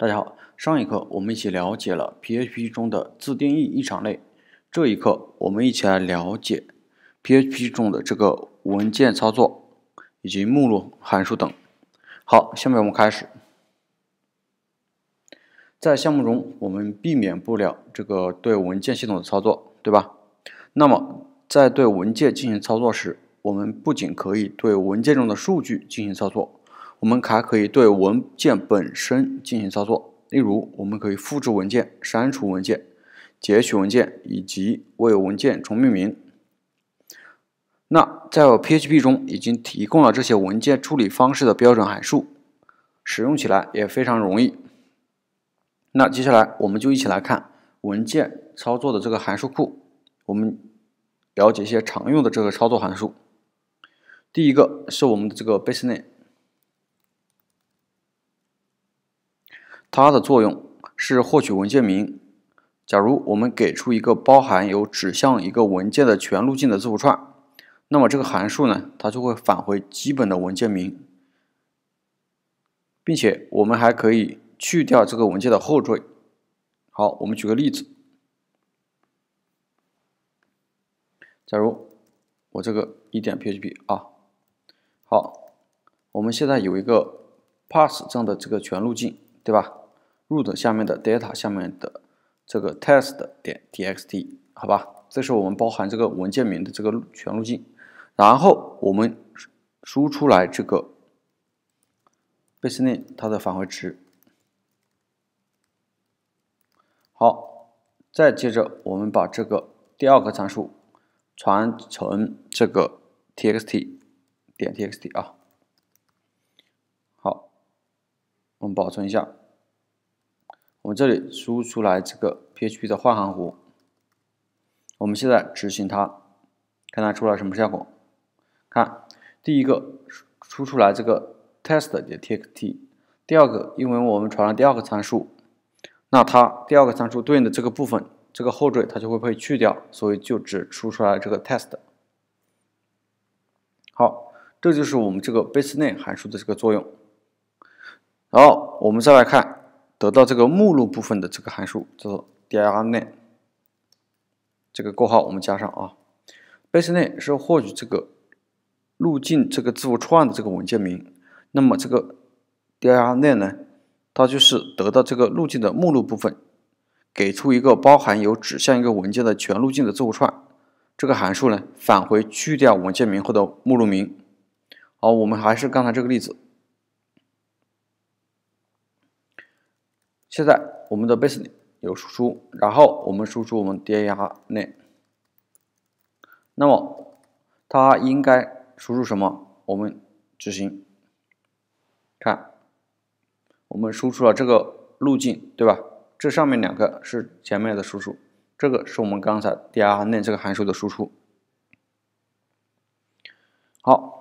大家好，上一课我们一起了解了 PHP 中的自定义异常类，这一课我们一起来了解 PHP 中的这个文件操作以及目录函数等。好，下面我们开始。在项目中，我们避免不了这个对文件系统的操作，对吧？那么在对文件进行操作时，我们不仅可以对文件中的数据进行操作。我们还可以对文件本身进行操作，例如我们可以复制文件、删除文件、截取文件以及为文件重命名。那在 PHP 中已经提供了这些文件处理方式的标准函数，使用起来也非常容易。那接下来我们就一起来看文件操作的这个函数库，我们了解一些常用的这个操作函数。第一个是我们的这个 basename。它的作用是获取文件名。假如我们给出一个包含有指向一个文件的全路径的字符串，那么这个函数呢，它就会返回基本的文件名，并且我们还可以去掉这个文件的后缀。好，我们举个例子。假如我这个一点 PHP 啊，好，我们现在有一个 p a s s 这样的这个全路径，对吧？root 下面的 data 下面的这个 test 点 txt，好吧，这是我们包含这个文件名的这个全路径。然后我们输出来这个 name 它的返回值。好，再接着我们把这个第二个参数传成这个 txt 点 txt 啊。好，我们保存一下。我们这里输出来这个 PHP 的换行符。我们现在执行它，看它出来什么效果。看第一个输出出来这个 test 的 txt。第二个，因为我们传了第二个参数，那它第二个参数对应的这个部分，这个后缀它就会被去掉，所以就只输出出来这个 test。好，这就是我们这个 basename 函数的这个作用。然后我们再来看。得到这个目录部分的这个函数叫做 dirname，这个括号我们加上啊。basename 是获取这个路径这个字符串的这个文件名，那么这个 dirname 呢，它就是得到这个路径的目录部分，给出一个包含有指向一个文件的全路径的字符串。这个函数呢，返回去掉文件名后的目录名。好，我们还是刚才这个例子。现在我们的 b a s e 里有输出，然后我们输出我们 drn，那么它应该输出什么？我们执行，看，我们输出了这个路径，对吧？这上面两个是前面的输出，这个是我们刚才 drn 这个函数的输出。好。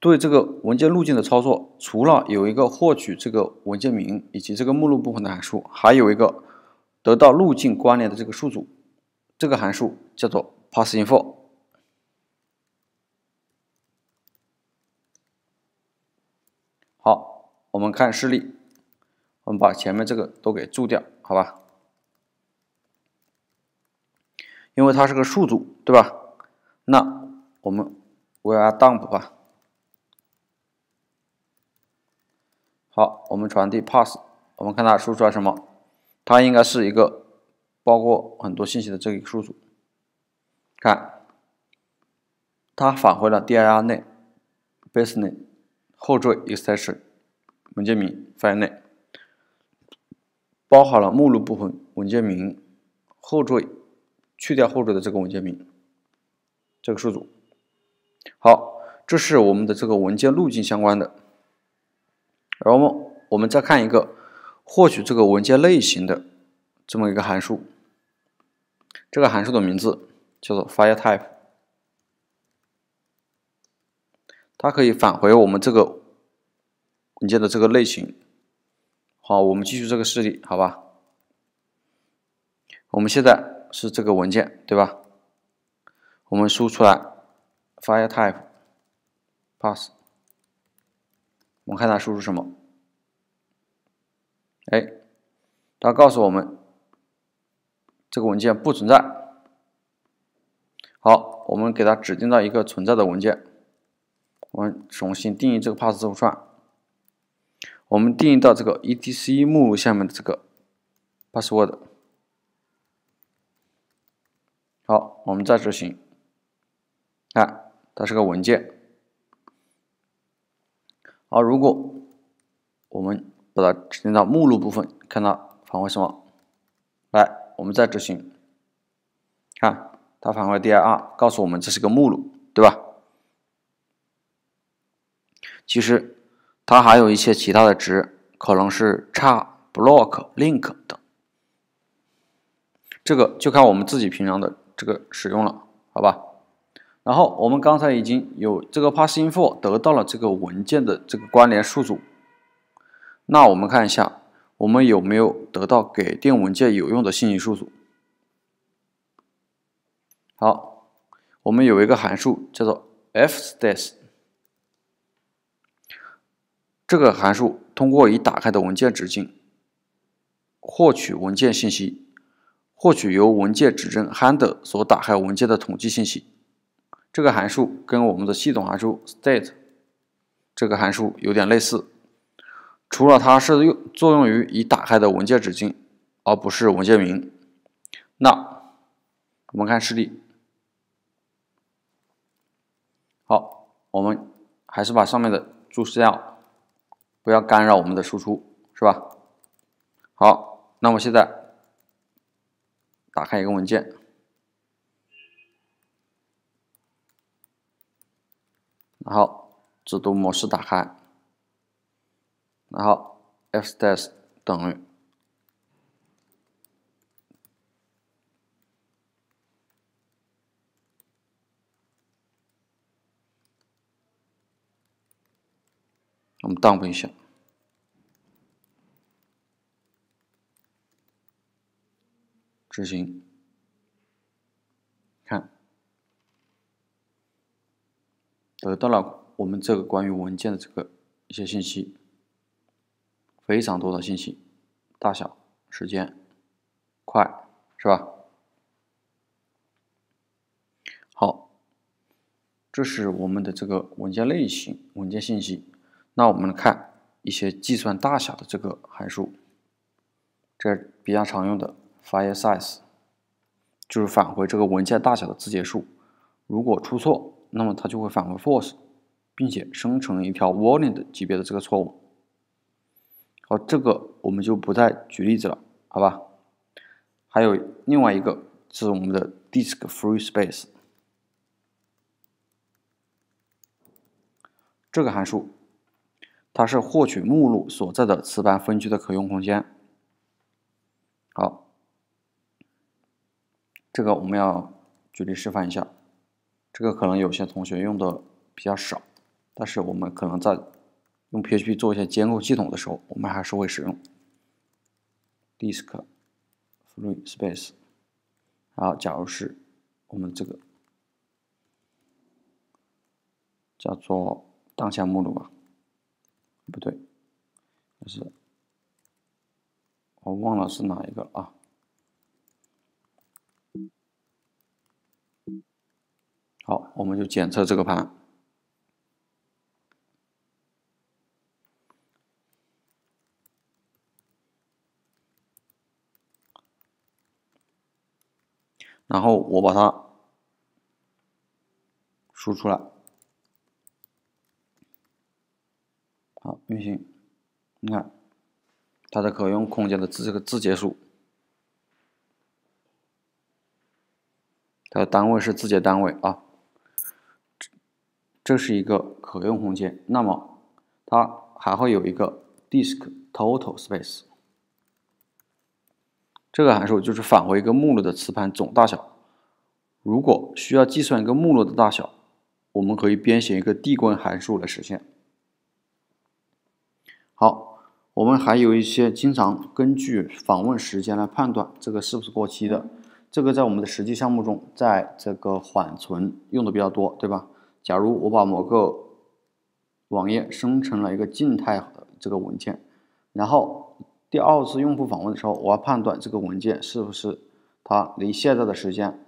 对这个文件路径的操作，除了有一个获取这个文件名以及这个目录部分的函数，还有一个得到路径关联的这个数组，这个函数叫做 p a s s i n f o 好，我们看示例，我们把前面这个都给注掉，好吧？因为它是个数组，对吧？那我们 we are dump 吧。好，我们传递 pass，我们看它输出来什么？它应该是一个包括很多信息的这个数组。看，它返回了 dir 内 base 内后缀 extension 文件名 filename，包含了目录部分文件名后缀，去掉后缀的这个文件名这个数组。好，这是我们的这个文件路径相关的。然后我们再看一个获取这个文件类型的这么一个函数，这个函数的名字叫做 filetype，它可以返回我们这个文件的这个类型。好，我们继续这个示例，好吧？我们现在是这个文件，对吧？我们输出来 filetype pass。我们看它输出什么？哎，它告诉我们这个文件不存在。好，我们给它指定到一个存在的文件。我们重新定义这个 password 串。我们定义到这个 E t C 目录下面的这个 password。好，我们再执行。看，它是个文件。啊，如果我们把它执行到目录部分，看它返回什么？来，我们再执行，看它返回 DIR，告诉我们这是个目录，对吧？其实它还有一些其他的值，可能是叉、block、link 等，这个就看我们自己平常的这个使用了，好吧？然后我们刚才已经有这个 p a s s i n g for 得到了这个文件的这个关联数组，那我们看一下我们有没有得到给定文件有用的信息数组。好，我们有一个函数叫做 fstat，这个函数通过已打开的文件直径获取文件信息，获取由文件指针 handle 所打开文件的统计信息。这个函数跟我们的系统函数 state 这个函数有点类似，除了它是用作用于已打开的文件指径，而不是文件名。那我们看示例。好，我们还是把上面的注释掉，不要干扰我们的输出，是吧？好，那么现在打开一个文件。然后，只读模式打开。然后，f，test 等于，我们 d 断步一下，执行。得到了我们这个关于文件的这个一些信息，非常多的信息，大小、时间、快，是吧？好，这是我们的这个文件类型、文件信息。那我们来看一些计算大小的这个函数，这比较常用的 file size，就是返回这个文件大小的字节数。如果出错，那么它就会返回 false，并且生成一条 warning 级别的这个错误。好，这个我们就不再举例子了，好吧？还有另外一个是我们的 disk free space，这个函数，它是获取目录所在的磁盘分区的可用空间。好，这个我们要举例示范一下。这个可能有些同学用的比较少，但是我们可能在用 PHP 做一些监控系统的时候，我们还是会使用 disk free space。好，假如是我们这个叫做当前目录吧，不对，就是，我忘了是哪一个啊。好，我们就检测这个盘，然后我把它输出来，好运行，你看，它的可用空间的字这个字节数，它的单位是字节单位啊。这是一个可用空间，那么它还会有一个 disk total space。这个函数就是返回一个目录的磁盘总大小。如果需要计算一个目录的大小，我们可以编写一个递归函数来实现。好，我们还有一些经常根据访问时间来判断这个是不是过期的，这个在我们的实际项目中，在这个缓存用的比较多，对吧？假如我把某个网页生成了一个静态这个文件，然后第二次用户访问的时候，我要判断这个文件是不是它离现在的时间，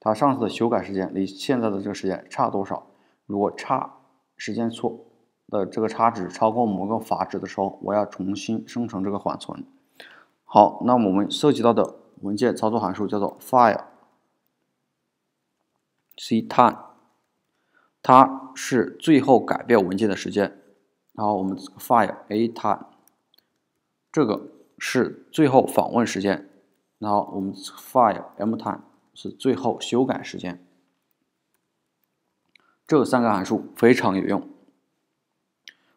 它上次的修改时间离现在的这个时间差多少？如果差时间错的这个差值超过某个阀值的时候，我要重新生成这个缓存。好，那我们涉及到的文件操作函数叫做 file c time。它是最后改变文件的时间，然后我们 file a time，这个是最后访问时间，然后我们 file m time 是最后修改时间，这三个函数非常有用。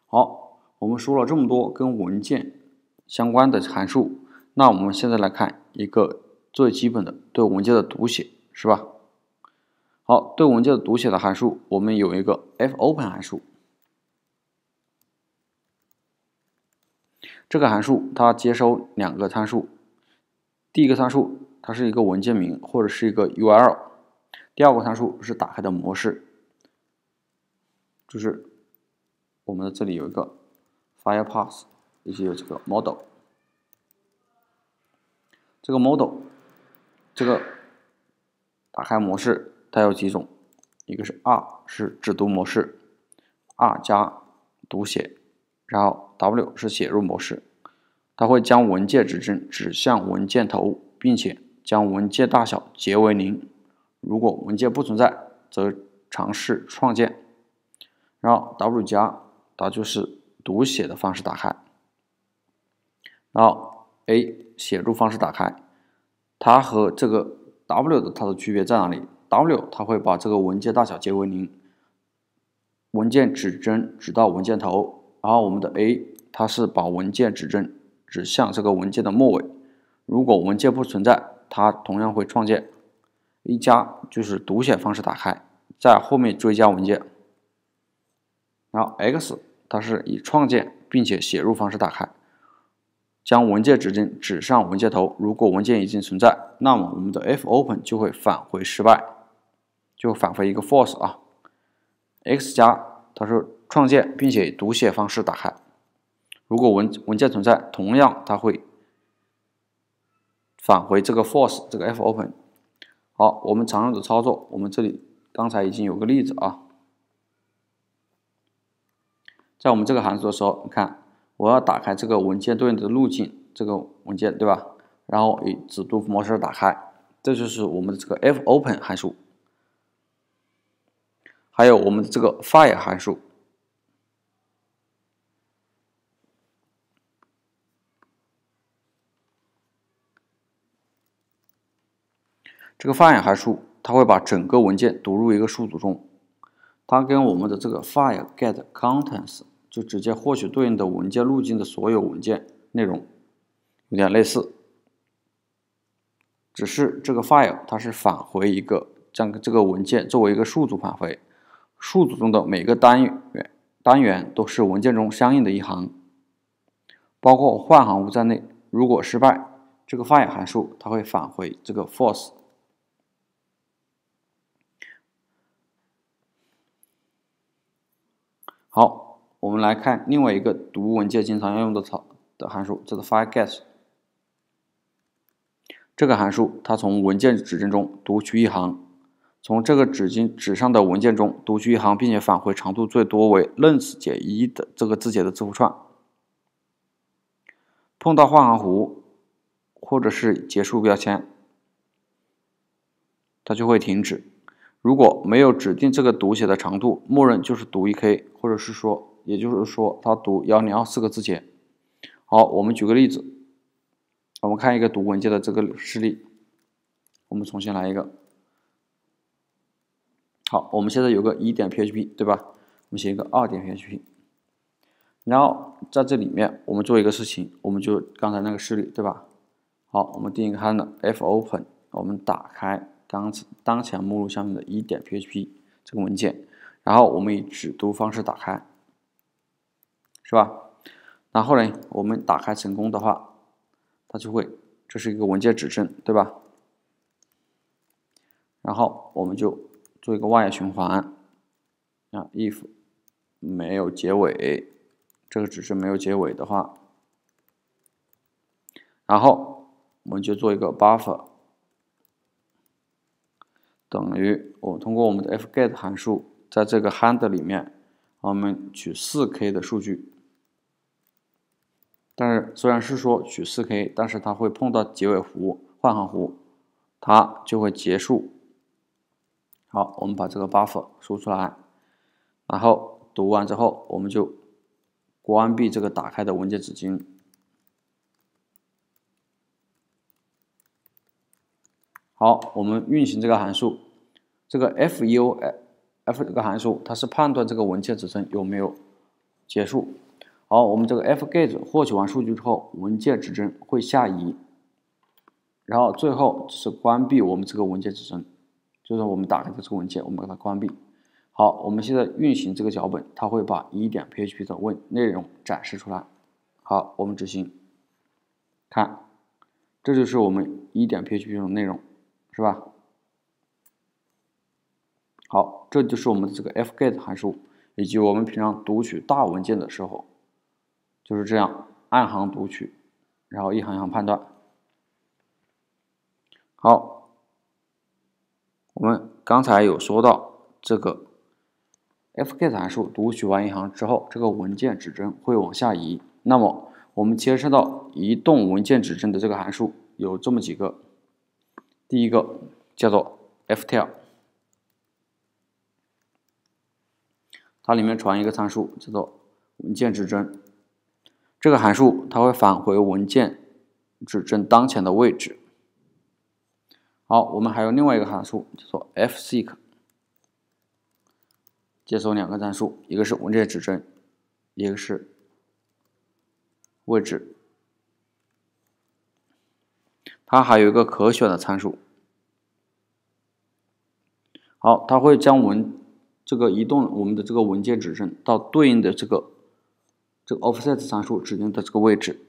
好，我们说了这么多跟文件相关的函数，那我们现在来看一个最基本的对文件的读写，是吧？好，对文件的读写的函数，我们有一个 fopen 函数。这个函数它接收两个参数，第一个参数它是一个文件名或者是一个 URL，第二个参数是打开的模式，就是我们这里有一个 f i r e p a s s 以及这个 mode。l 这个 mode，l 这个打开模式。它有几种，一个是 r 是只读模式，r 加读写，然后 w 是写入模式，它会将文件指针指向文件头，并且将文件大小截为零。如果文件不存在，则尝试创建。然后 w 加它就是读写的方式打开，然后 a 写入方式打开，它和这个 w 的它的区别在哪里？w，它会把这个文件大小设为零，文件指针指到文件头，然后我们的 a，它是把文件指针指向这个文件的末尾。如果文件不存在，它同样会创建。a 加就是读写方式打开，在后面追加文件。然后 x，它是以创建并且写入方式打开，将文件指针指向文件头。如果文件已经存在，那么我们的 f open 就会返回失败。就返回一个 false 啊。x 加，它是创建并且读写方式打开。如果文文件存在，同样它会返回这个 false，这个 f open。好，我们常用的操作，我们这里刚才已经有个例子啊。在我们这个函数的时候，你看，我要打开这个文件对应的路径，这个文件对吧？然后以子读模式打开，这就是我们的这个 f open 函数。还有我们的这个 file 函数，这个 file 函数它会把整个文件读入一个数组中，它跟我们的这个 file get contents 就直接获取对应的文件路径的所有文件内容有点类似，只是这个 file 它是返回一个将这个文件作为一个数组返回。数组中的每个单元单元都是文件中相应的一行，包括换行符在内。如果失败，这个 file 函数它会返回这个 false。好，我们来看另外一个读文件经常要用的操的函数，叫做 file get。这个函数它从文件指针中读取一行。从这个纸巾纸上的文件中读取一行，并且返回长度最多为 length 减一的这个字节的字符串。碰到换行符或者是结束标签，它就会停止。如果没有指定这个读写的长度，默认就是读一 k，或者是说，也就是说它读幺零二四个字节。好，我们举个例子，我们看一个读文件的这个示例，我们重新来一个。好，我们现在有个一点 PHP，对吧？我们写一个二点 PHP，然后在这里面，我们做一个事情，我们就刚才那个示例，对吧？好，我们定义一个呢 f_open，我们打开当当前目录下面的一点 PHP 这个文件，然后我们以只读方式打开，是吧？然后呢，我们打开成功的话，它就会这是一个文件指针，对吧？然后我们就。做一个外循环啊，if 没有结尾，这个只是没有结尾的话，然后我们就做一个 buffer 等于我通过我们的 fget 函数在这个 hand 里面，我们取四 k 的数据，但是虽然是说取四 k，但是它会碰到结尾符换行符，它就会结束。好，我们把这个 buffer 输出来，然后读完之后，我们就关闭这个打开的文件纸巾。好，我们运行这个函数，这个 f u f 这个函数，它是判断这个文件指针有没有结束。好，我们这个 fgets 获取完数据之后，文件指针会下移，然后最后是关闭我们这个文件指针。就是我们打开这个文件，我们把它关闭。好，我们现在运行这个脚本，它会把一点 PHP 的问内容展示出来。好，我们执行，看，这就是我们一点 PHP 的内容，是吧？好，这就是我们这个 fget 函数，以及我们平常读取大文件的时候，就是这样，按行读取，然后一行一行判断。好。我们刚才有说到这个 fgets 函数读取完一行之后，这个文件指针会往下移。那么我们接收到移动文件指针的这个函数有这么几个，第一个叫做 f t e l 它里面传一个参数叫做文件指针，这个函数它会返回文件指针当前的位置。好，我们还有另外一个函数叫做 fseek，接收两个参数，一个是文件指针，一个是位置。它还有一个可选的参数。好，它会将文这个移动我们的这个文件指针到对应的这个这个 offset 参数指定的这个位置。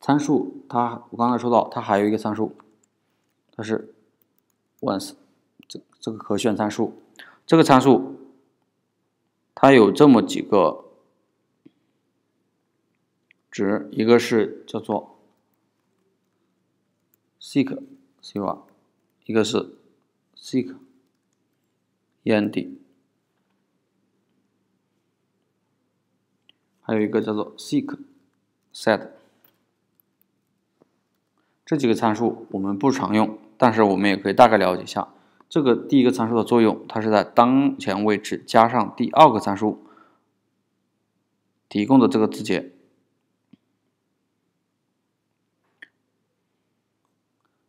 参数它，我刚才说到它还有一个参数。它是 once 这这个可选参数，这个参数它有这么几个值，一个是叫做 seek seek，一个是 seek end，还有一个叫做 seek set。这几个参数我们不常用。但是我们也可以大概了解一下，这个第一个参数的作用，它是在当前位置加上第二个参数提供的这个字节。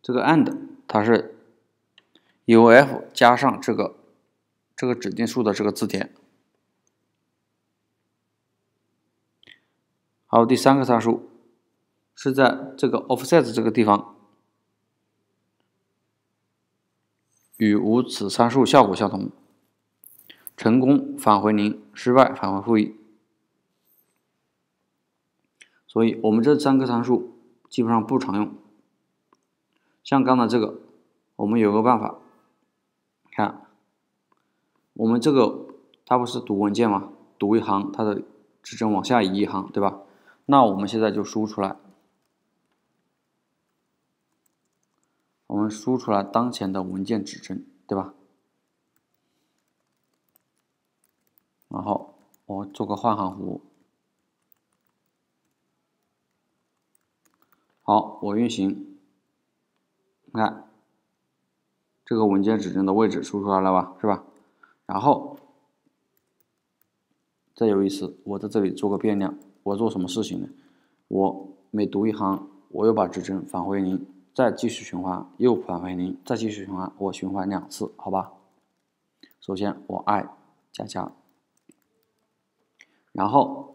这个 AND 它是 UF 加上这个这个指定数的这个字节。还有第三个参数是在这个 offset 这个地方。与无此参数效果相同，成功返回零，失败返回负一。所以我们这三个参数基本上不常用。像刚才这个，我们有个办法，看，我们这个它不是读文件吗？读一行，它的指针往下移一行，对吧？那我们现在就输出来。我们输出了当前的文件指针，对吧？然后我做个换行符。好，我运行，你看这个文件指针的位置输出来了吧？是吧？然后再有一次，我在这里做个变量，我做什么事情呢？我每读一行，我又把指针返回零。再继续循环，又返回零，再继续循环，我循环两次，好吧。首先我爱加加，然后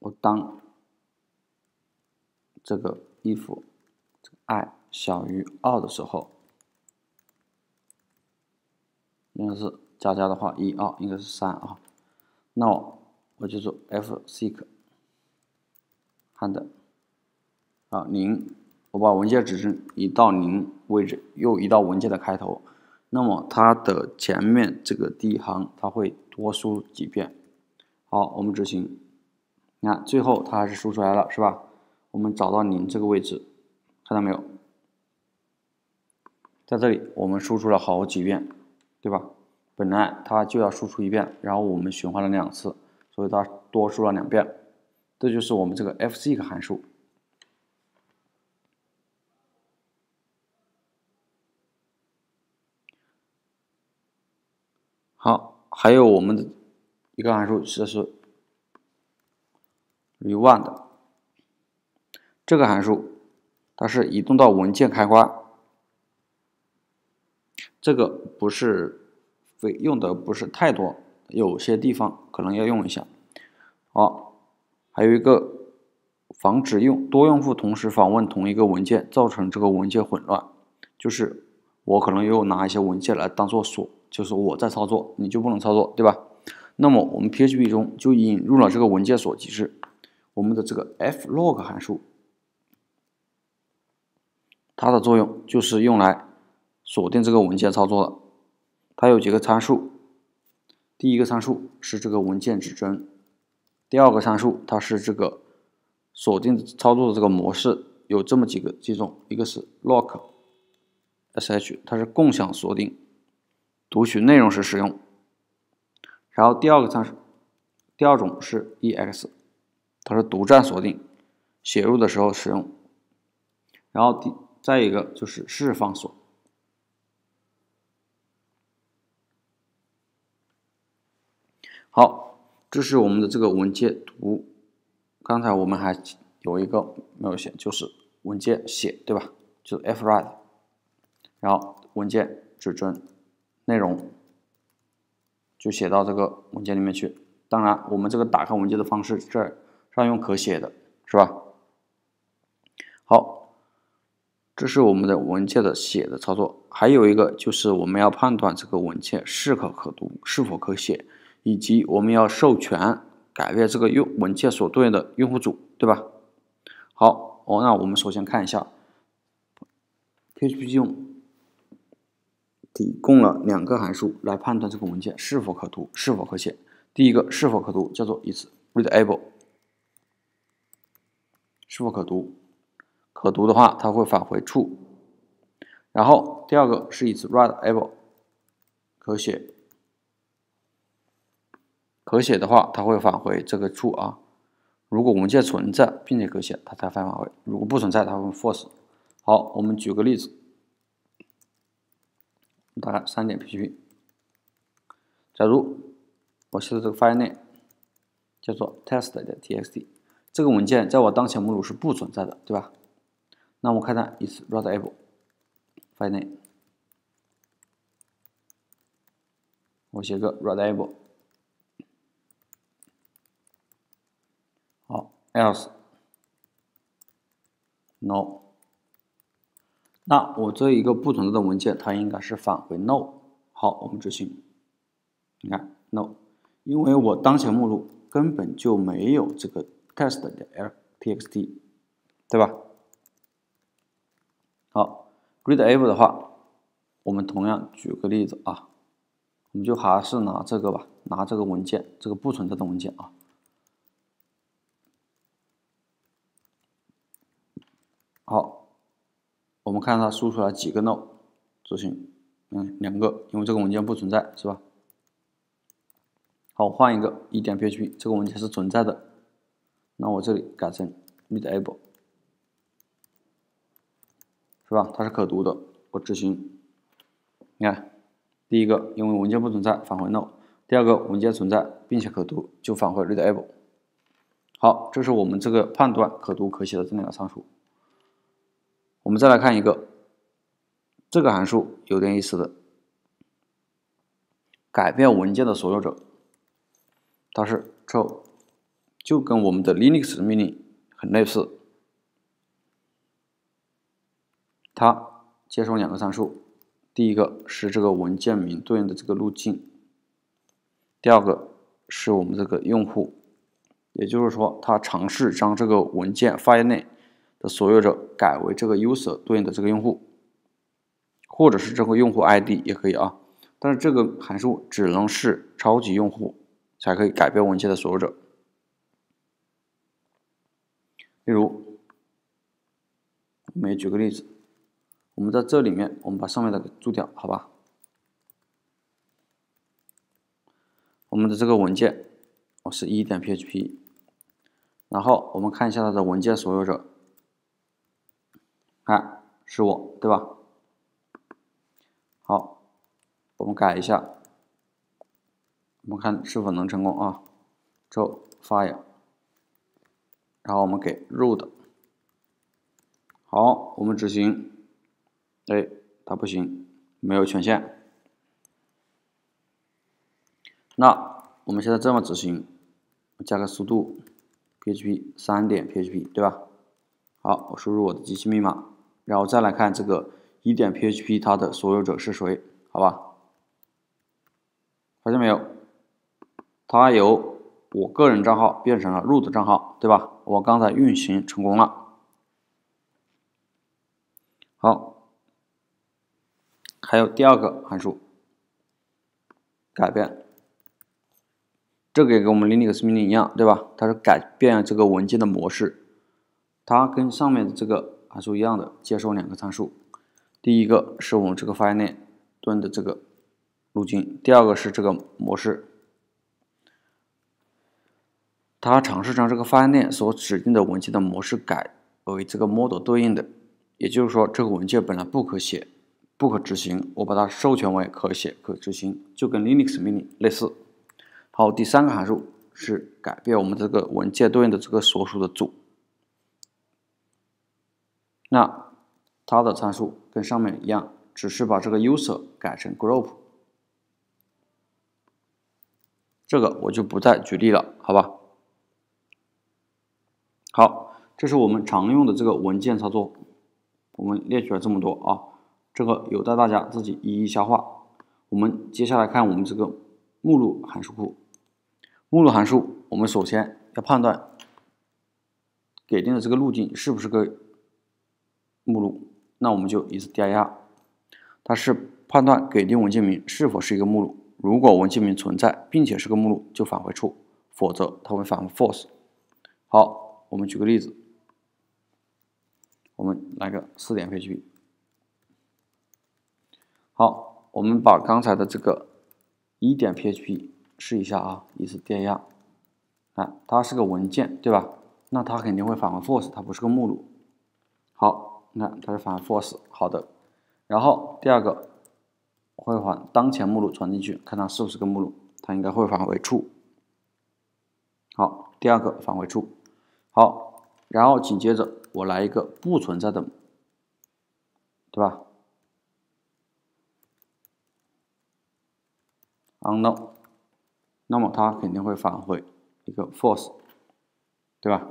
我当这个 if i 小于二的时候，应该是加加的话，一二应该是三啊。那我就做 f seek hand 啊零。我把文件指针移到零位置，又移到文件的开头，那么它的前面这个第一行，它会多输几遍。好，我们执行，你看最后它还是输出来了，是吧？我们找到零这个位置，看到没有？在这里我们输出了好几遍，对吧？本来它就要输出一遍，然后我们循环了两次，所以它多输了两遍。这就是我们这个 Fseek 函数。好，还有我们的一个函数这是 rewind 这个函数，它是移动到文件开关。这个不是非用的不是太多，有些地方可能要用一下。好，还有一个防止用多用户同时访问同一个文件造成这个文件混乱，就是我可能又拿一些文件来当做锁。就是我在操作，你就不能操作，对吧？那么我们 PHP 中就引入了这个文件锁机制。我们的这个 f l o g k 函数，它的作用就是用来锁定这个文件操作的。它有几个参数，第一个参数是这个文件指针，第二个参数它是这个锁定操作的这个模式，有这么几个几种，一个是 lock，sh，它是共享锁定。读取内容时使用，然后第二个参数，第二种是 e x，它是独占锁定，写入的时候使用，然后第再一个就是释放锁。好，这是我们的这个文件读，刚才我们还有一个没有写，就是文件写对吧？就是 f write，然后文件指针。内容就写到这个文件里面去。当然，我们这个打开文件的方式，这儿用可写的，是吧？好，这是我们的文件的写的操作。还有一个就是我们要判断这个文件是否可读、是否可写，以及我们要授权改变这个用文件所对应的用户组，对吧？好，哦，那我们首先看一下 PHP 用。提供了两个函数来判断这个文件是否可读、是否可写。第一个是否可读叫做 is readable，是否可读，可读的话它会返回 true。然后第二个是 is r e a d a b l e 可写，可写的话它会返回这个 true 啊。如果文件存在并且可写，它才返回；如果不存在，它会 false。好，我们举个例子。打开三点 P P P。假如我现在这个 filename 叫做 test 的 T X T，这个文件在我当前目录是不存在的，对吧？那我看看 is readable filename，我写个 readable，好，else no。那我这一个不存在的文件，它应该是返回 no。好，我们执行，你看 no，因为我当前目录根本就没有这个 test 的 lpxd，对吧？好，read a 的话，我们同样举个例子啊，我们就还是拿这个吧，拿这个文件，这个不存在的文件啊。好。我们看它输出来几个 no 执行，嗯，两个，因为这个文件不存在，是吧？好，换一个一点 php 这个文件是存在的，那我这里改成 readable，是吧？它是可读的，我执行，你看，第一个因为文件不存在返回 no，第二个文件存在并且可读就返回 readable，好，这是我们这个判断可读可写的这两个参数。再来看一个，这个函数有点意思的，改变文件的所有者，它是 c 后 o 就跟我们的 Linux 命令很类似，它接收两个参数，第一个是这个文件名对应的这个路径，第二个是我们这个用户，也就是说，它尝试将这个文件 file 内。的所有者改为这个 user 对应的这个用户，或者是这个用户 ID 也可以啊。但是这个函数只能是超级用户才可以改变文件的所有者。例如，我们举个例子，我们在这里面，我们把上面的给注掉，好吧？我们的这个文件，我是一点 php，然后我们看一下它的文件所有者。看，是我对吧？好，我们改一下，我们看是否能成功啊？后 fire，然后我们给 root。好，我们执行，哎，它不行，没有权限。那我们现在这么执行，加个速度，php 三点 php 对吧？好，我输入我的机器密码。然后再来看这个一点 PHP，它的所有者是谁？好吧，发现没有，它由我个人账号变成了 root 账号，对吧？我刚才运行成功了。好，还有第二个函数，改变，这个也跟我们 l i Linux 命令一样，对吧？它是改变这个文件的模式，它跟上面的这个。函数一样的，接收两个参数，第一个是我们这个文对应的这个路径，第二个是这个模式。它尝试将这个文件链所指定的文件的模式改为这个 mode l 对应的，也就是说这个文件本来不可写、不可执行，我把它授权为可写、可执行，就跟 Linux 命令类似。好，第三个函数是改变我们这个文件对应的这个所属的组。那它的参数跟上面一样，只是把这个 user 改成 group，这个我就不再举例了，好吧？好，这是我们常用的这个文件操作，我们列举了这么多啊，这个有待大家自己一一消化。我们接下来看我们这个目录函数库。目录函数，我们首先要判断给定的这个路径是不是个。目录，那我们就 is_dir，它是判断给定文件名是否是一个目录。如果文件名存在并且是个目录，就返回 true，否则它会返回 false。好，我们举个例子，我们来个四点 php。好，我们把刚才的这个一点 php 试一下啊，is_dir，啊，它是个文件对吧？那它肯定会返回 false，它不是个目录。好。你看，它是返回 false，好的。然后第二个会返当前目录传进去，看它是不是个目录，它应该会返回 true。好，第二个返回处。好，然后紧接着我来一个不存在的，对吧？unknown，那么它肯定会返回一个 false，对吧？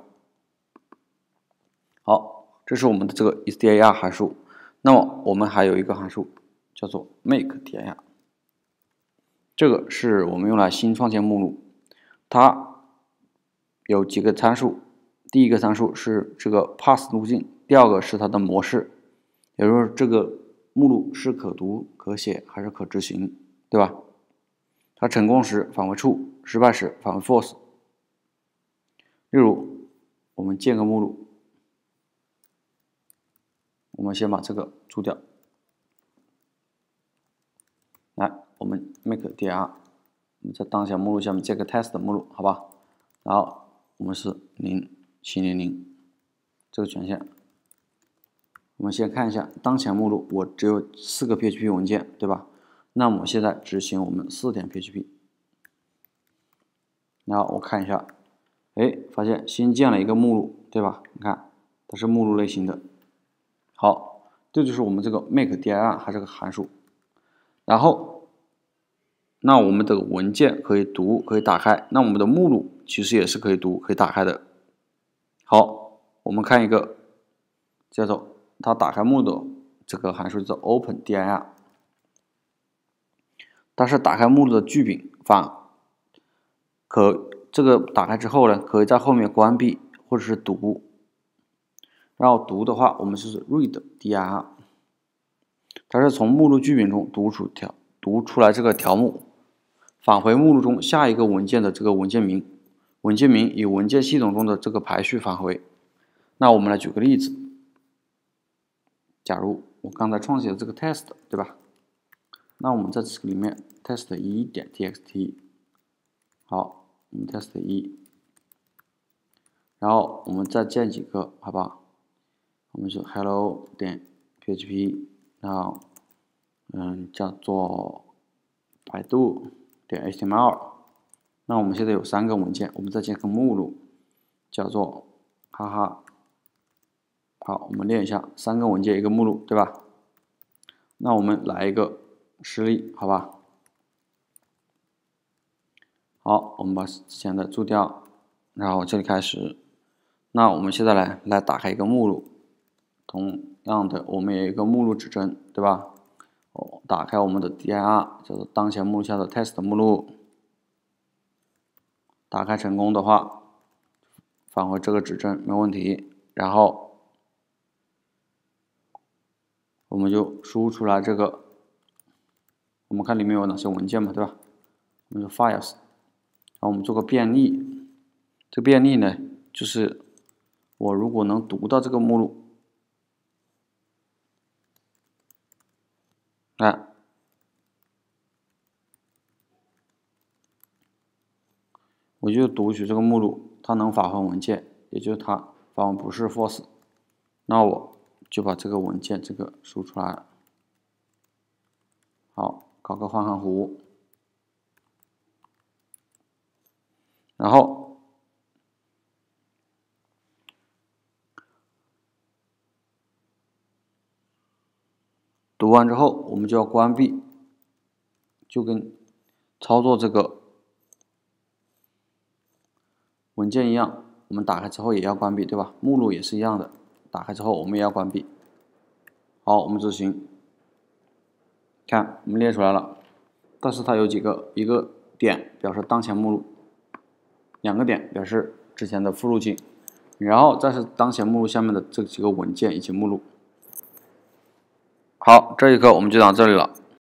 好。这是我们的这个 s d i r 函数，那么我们还有一个函数叫做 make_dir，这个是我们用来新创建目录，它有几个参数，第一个参数是这个 p a s s 路径，第二个是它的模式，也就是这个目录是可读可写还是可执行，对吧？它成功时返回 true，失败时返回 false。例如，我们建个目录。我们先把这个除掉。来，我们 make dr，我们在当前目录下面建个 test 目录，好吧？然后我们是0700这个权限。我们先看一下当前目录，我只有四个 PHP 文件，对吧？那我们现在执行我们四点 PHP。然后我看一下，哎，发现新建了一个目录，对吧？你看，它是目录类型的。好，这就是我们这个 make dir 还是个函数。然后，那我们的文件可以读，可以打开。那我们的目录其实也是可以读，可以打开的。好，我们看一个，叫做它打开目录这个函数叫 open dir。但是打开目录的句柄放可这个打开之后呢，可以在后面关闭或者是读。然后读的话，我们就是 read d r 它是从目录句柄中读出条读出来这个条目，返回目录中下一个文件的这个文件名，文件名以文件系统中的这个排序返回。那我们来举个例子，假如我刚才创写的这个 test 对吧？那我们在这里面 test 一点 txt，好，我们 test 一，然后我们再建几个，好不好？我们说 hello 点 php，然后嗯叫做百度点 html，那我们现在有三个文件，我们再建个目录，叫做哈哈。好，我们练一下，三个文件一个目录，对吧？那我们来一个实例，好吧？好，我们把之前的注掉，然后这里开始。那我们现在来来打开一个目录。同样的，我们有一个目录指针，对吧？哦，打开我们的 dir，叫做当前目录下的 test 目录。打开成功的话，返回这个指针没问题。然后我们就输出来这个，我们看里面有哪些文件嘛，对吧？我们就 files。然后我们做个便利，这便利呢，就是我如果能读到这个目录。来。我就读取这个目录，它能访问文件，也就是它访问不是 false，那我就把这个文件这个输出来了。好，搞个换行符，然后。读完之后，我们就要关闭，就跟操作这个文件一样，我们打开之后也要关闭，对吧？目录也是一样的，打开之后我们也要关闭。好，我们执行，看我们列出来了，但是它有几个一个点表示当前目录，两个点表示之前的父路径，然后再是当前目录下面的这几个文件以及目录。好，这一课我们就讲到这里了。